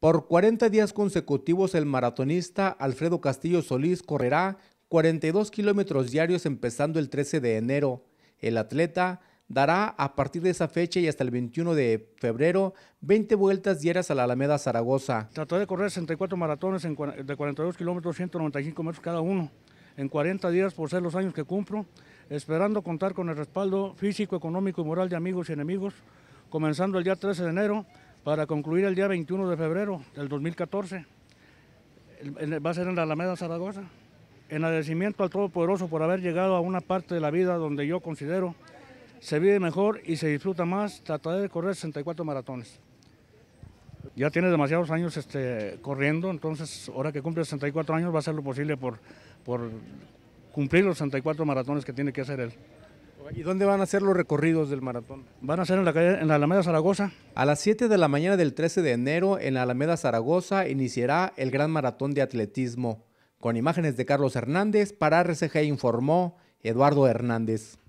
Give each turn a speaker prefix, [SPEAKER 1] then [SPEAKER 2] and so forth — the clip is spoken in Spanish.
[SPEAKER 1] Por 40 días consecutivos, el maratonista Alfredo Castillo Solís correrá 42 kilómetros diarios empezando el 13 de enero. El atleta dará a partir de esa fecha y hasta el 21 de febrero 20 vueltas diarias a la Alameda Zaragoza.
[SPEAKER 2] Trataré de correr 64 maratones de 42 kilómetros, 195 metros cada uno, en 40 días por ser los años que cumplo, esperando contar con el respaldo físico, económico y moral de amigos y enemigos, comenzando el día 13 de enero para concluir el día 21 de febrero del 2014. Va a ser en la Alameda Zaragoza. En agradecimiento al Todopoderoso por haber llegado a una parte de la vida donde yo considero se vive mejor y se disfruta más. Trataré de correr 64 maratones. Ya tiene demasiados años este, corriendo, entonces ahora que cumple 64 años va a hacer lo posible por, por cumplir los 64 maratones que tiene que hacer él. ¿Y dónde van a ser los recorridos del maratón? Van a ser en la, en Alameda Zaragoza. A las 7 de la mañana del 13
[SPEAKER 1] de enero, en la Alameda Zaragoza, iniciará el Gran Maratón de Atletismo. Con imágenes de Carlos Hernández, para RCG informó Eduardo Hernández.